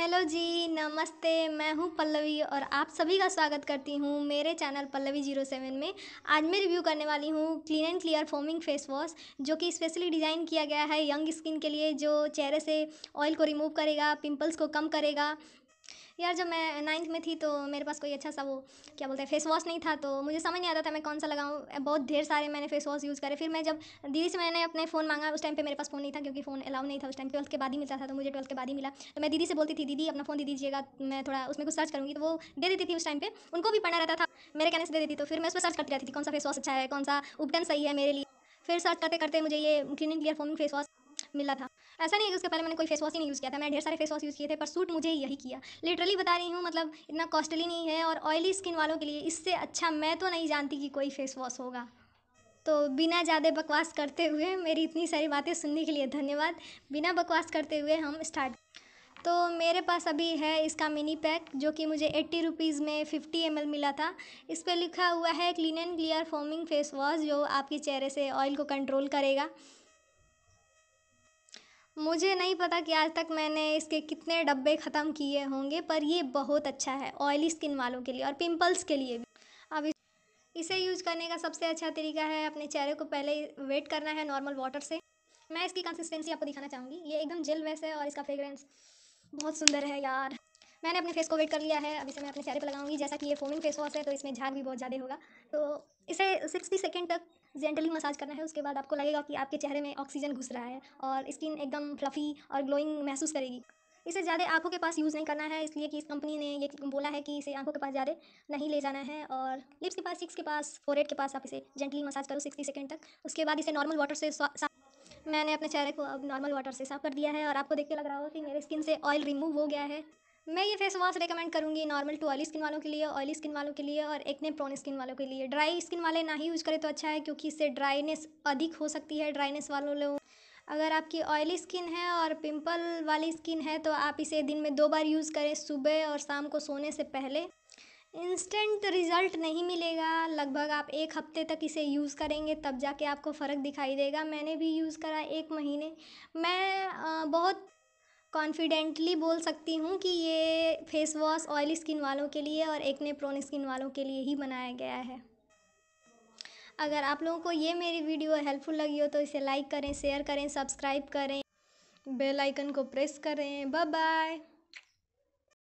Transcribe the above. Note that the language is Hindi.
हेलो जी नमस्ते मैं हूँ पल्लवी और आप सभी का स्वागत करती हूँ मेरे चैनल पल्लवी जीरो सेवन में आज मैं रिव्यू करने वाली हूँ clean and clear foaming face wash जो कि स्पेशली डिज़ाइन किया गया है यंग स्किन के लिए जो चेहरे से ऑयल को रिमूव करेगा पिंपल्स को कम करेगा यार जब मैं नाइन्थ में थी तो मेरे पास कोई अच्छा सा वो क्या बोलते हैं फेस वॉश नहीं था तो मुझे समझ नहीं आता था मैं कौन सा लगाऊँ बहुत ढेर सारे मैंने फेस वॉश यूज़ करे फिर मैं जब दीदी से मैंने अपने फ़ोन मांगा उस टाइम पे मेरे पास फ़ोन नहीं था क्योंकि फ़ोन अलाउ नहीं था उस टाइम ट्वेल्थ के बाद ही मिलता था तो मुझे ट्वेल्थ के बाद ही मिला तो मैं दीदी से बोलती थी दीदी अपना फ़ोन दे दीजिएगा मैं थोड़ा उसमें कुछ सर्च करूँगी तो वो दे देती थी उस टाइम पर उनको भी पढ़ा रहता था मेरे कहने से दे देती तो फिर मैं उस पर सर्च करती रहती थी कौन सा फेस वॉश अच्छा है कौन सा उपटन सही है मेरे लिए फिर सर्च करते करते मुझे ये clinic clear foaming face wash मिला था ऐसा नहीं है कि उसके पहले मैंने कोई फेस वॉश ही नहीं यूज़ किया था मैं ढेर सारे फेस वॉश यूज़ किए थे पर सूट मुझे यही किया लिटरली बता रही हूँ मतलब इतना कॉस्टली नहीं है और ऑयली स्किन वालों के लिए इससे अच्छा मैं तो नहीं जानती कि कोई फेस वॉश होगा तो बिना ज़्यादा बकवास करते हुए मेरी इतनी सारी बातें सुनने के लिए धन्यवाद बिना बकवास करते हुए हम स्टार्ट तो मेरे पास अभी है इसका मिनी पैक जो कि मुझे एट्टी रुपीज़ में फिफ्टी एम मिला था इस पर लिखा हुआ है clean and clear foaming face wash जो आपके चेहरे से ऑयल को कंट्रोल करेगा मुझे नहीं पता कि आज तक मैंने इसके कितने डब्बे ख़त्म किए होंगे पर ये बहुत अच्छा है ऑयली स्किन वालों के लिए और पिंपल्स के लिए भी अब इसे यूज करने का सबसे अच्छा तरीका है अपने चेहरे को पहले वेट करना है नॉर्मल वाटर से मैं इसकी कंसिस्टेंसी आपको दिखाना चाहूँगी ये एकदम जेल वैसे है और इसका फ्रेगरेंस बहुत सुंदर है यार मैंने अपने फेस को वेट कर लिया है अभी से मैं अपने चेहरे पर लगाऊंगी जैसा कि ये फोमिंग फेस वॉश है तो इसमें झाग भी बहुत ज़्यादा होगा तो इसे सिक्सटी सेकेंड तक जेंटली मसाज करना है उसके बाद आपको लगेगा कि आपके चेहरे में ऑक्सीजन घुस रहा है और स्किन एकदम फ्लफ़ी और ग्लोइंग महसूस करेगी इसे ज़्यादा आंखों के पास यूज़ नहीं करना है इसलिए कि इस कंपनी ने ये बोला है कि इसे आंखों के पास ज़्यादा नहीं ले जाना है और लिप्स के पास सिक्स के पास फोर के पास आप इसे जेंटली मसाज करो सिक्सटी सेकेंड तक उसके बाद इसे नॉर्मल वाटर से मैंने अपने चेहरे को अब नॉर्मल वाटर से साफ़ कर दिया है और आपको देख के लग रहा होगा कि मेरे स्किन से ऑयल रिमूव हो गया है मैं ये फेस वॉश रिकमेंड करूँगी नॉर्मल टू ऑयली स्किन वालों के लिए ऑयली स्किन वालों के लिए और एक्ने प्रोन स्किन वालों के लिए ड्राई स्किन वाले ना ही यूज़ करें तो अच्छा है क्योंकि इससे ड्राइनेस अधिक हो सकती है ड्राइनेस वालों लोग अगर आपकी ऑयली स्किन है और पिंपल वाली स्किन है तो आप इसे दिन में दो बार यूज़ करें सुबह और शाम को सोने से पहले इंस्टेंट रिज़ल्ट नहीं मिलेगा लगभग आप एक हफ्ते तक इसे यूज़ करेंगे तब जाके आपको फ़र्क दिखाई देगा मैंने भी यूज़ करा एक महीने मैं बहुत कॉन्फिडेंटली बोल सकती हूँ कि ये फेस वॉश ऑयली स्किन वालों के लिए और एक ने प्रोन स्किन वालों के लिए ही बनाया गया है अगर आप लोगों को ये मेरी वीडियो हेल्पफुल लगी हो तो इसे लाइक करें शेयर करें सब्सक्राइब करें बेल आइकन को प्रेस करें बाय बाय